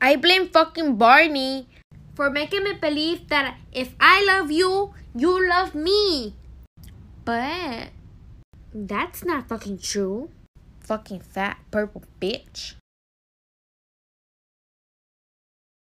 I blame fucking Barney for making me believe that if I love you, you love me. But that's not fucking true. Fucking fat purple bitch.